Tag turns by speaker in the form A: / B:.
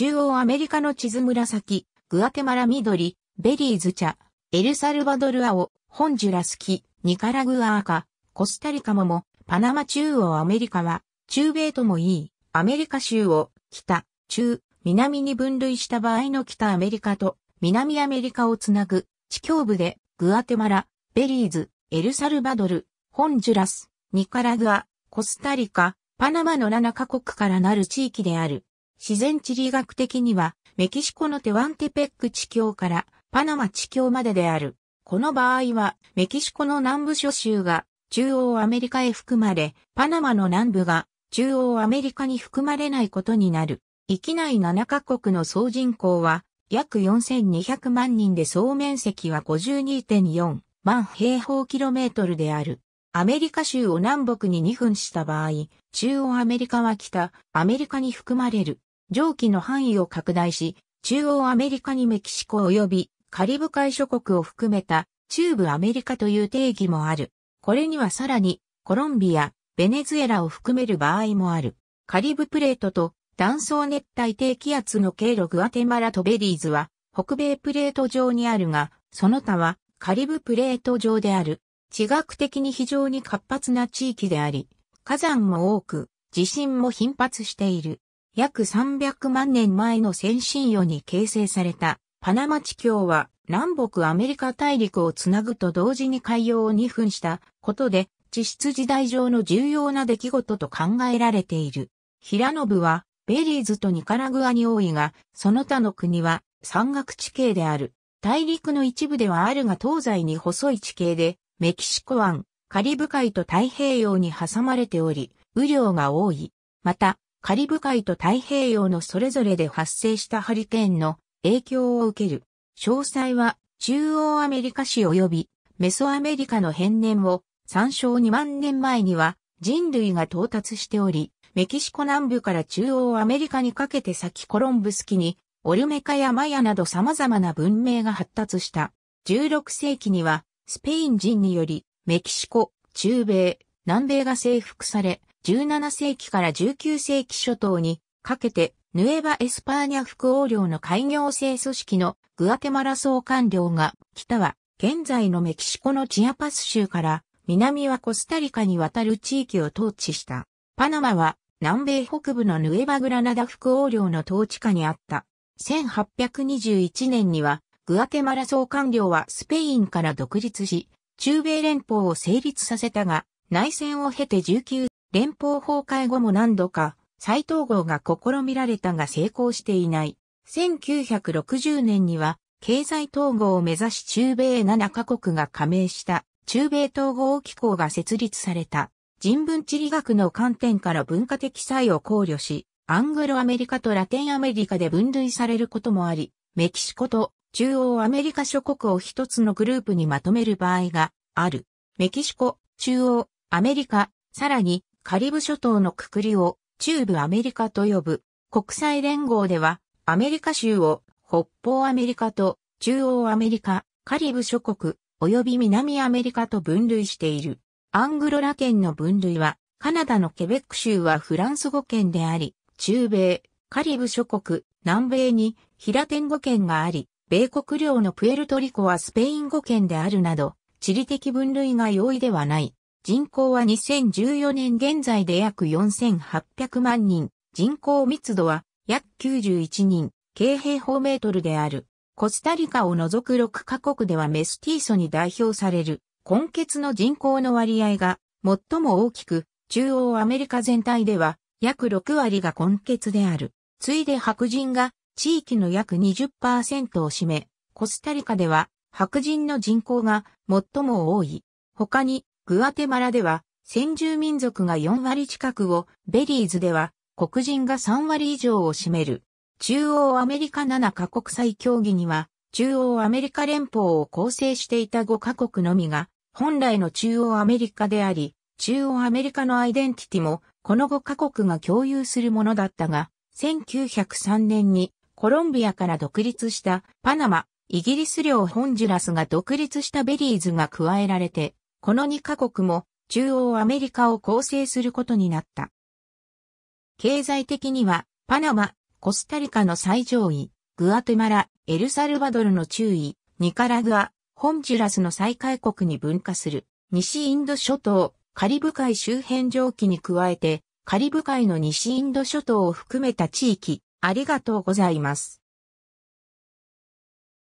A: 中央アメリカの地図紫、グアテマラ緑、ベリーズ茶、エルサルバドル青、ホンジュラス木、ニカラグア赤、コスタリカモモ、パナマ中央アメリカは、中米ともいい、アメリカ州を、北、中、南に分類した場合の北アメリカと、南アメリカをつなぐ、地境部で、グアテマラ、ベリーズ、エルサルバドル、ホンジュラス、ニカラグア、コスタリカ、パナマの7カ国からなる地域である。自然地理学的には、メキシコのテワンテペック地境からパナマ地境までである。この場合は、メキシコの南部諸州が中央アメリカへ含まれ、パナマの南部が中央アメリカに含まれないことになる。域内7カ国の総人口は約4200万人で総面積は52.4万平方キロメートルである。アメリカ州を南北に2分した場合、中央アメリカは北、アメリカに含まれる。蒸気の範囲を拡大し、中央アメリカにメキシコ及びカリブ海諸国を含めた中部アメリカという定義もある。これにはさらにコロンビア、ベネズエラを含める場合もある。カリブプレートと断層熱帯低気圧の経路グアテマラとベリーズは北米プレート上にあるが、その他はカリブプレート上である。地学的に非常に活発な地域であり、火山も多く、地震も頻発している。約300万年前の先進世に形成されたパナマ地峡は南北アメリカ大陸をつなぐと同時に海洋を2分したことで地質時代上の重要な出来事と考えられている。平信はベリーズとニカラグアに多いが、その他の国は山岳地形である。大陸の一部ではあるが東西に細い地形で、メキシコ湾、カリブ海と太平洋に挟まれており、雨量が多い。また、カリブ海と太平洋のそれぞれで発生したハリケーンの影響を受ける。詳細は中央アメリカ史及びメソアメリカの変年を参照2万年前には人類が到達しており、メキシコ南部から中央アメリカにかけて先コロンブス期に、オルメカやマヤなど様々な文明が発達した。16世紀には、スペイン人により、メキシコ、中米、南米が征服され、17世紀から19世紀初頭にかけてヌエバ・エスパーニャ副王領の開業制組織のグアテマラ総官僚が北は現在のメキシコのチアパス州から南はコスタリカに渡る地域を統治した。パナマは南米北部のヌエバ・グラナダ副王領の統治下にあった。1821年にはグアテマラ総官僚はスペインから独立し、中米連邦を成立させたが、内戦を経て19連邦崩壊後も何度か再統合が試みられたが成功していない。1960年には経済統合を目指し中米7カ国が加盟した中米統合機構が設立された。人文地理学の観点から文化的差異を考慮し、アングロアメリカとラテンアメリカで分類されることもあり、メキシコと中央アメリカ諸国を一つのグループにまとめる場合がある。メキシコ、中央、アメリカ、さらにカリブ諸島のくくりを中部アメリカと呼ぶ。国際連合では、アメリカ州を北方アメリカと中央アメリカ、カリブ諸国、及び南アメリカと分類している。アングロラ県の分類は、カナダのケベック州はフランス語圏であり、中米、カリブ諸国、南米に平天語圏があり、米国領のプエルトリコはスペイン語圏であるなど、地理的分類が容易ではない。人口は2014年現在で約4800万人、人口密度は約91人、軽平方メートルである。コスタリカを除く6カ国ではメスティーソに代表される、根血の人口の割合が最も大きく、中央アメリカ全体では約6割が根血である。次いで白人が地域の約20%を占め、コスタリカでは白人の人口が最も多い。他にグアテマラでは、先住民族が4割近くを、ベリーズでは、黒人が3割以上を占める。中央アメリカ7カ国際協議には、中央アメリカ連邦を構成していた5カ国のみが、本来の中央アメリカであり、中央アメリカのアイデンティティも、この5カ国が共有するものだったが、1903年にコロンビアから独立したパナマ、イギリス領ホンジュラスが独立したベリーズが加えられて、この2カ国も中央アメリカを構成することになった。経済的には、パナマ、コスタリカの最上位、グアテマラ、エルサルバドルの中位、ニカラグア、ホンジュラスの最下国に分化する、西インド諸島、カリブ海周辺蒸気に加えて、カリブ海の西インド諸島を含めた地域、ありがとうございます。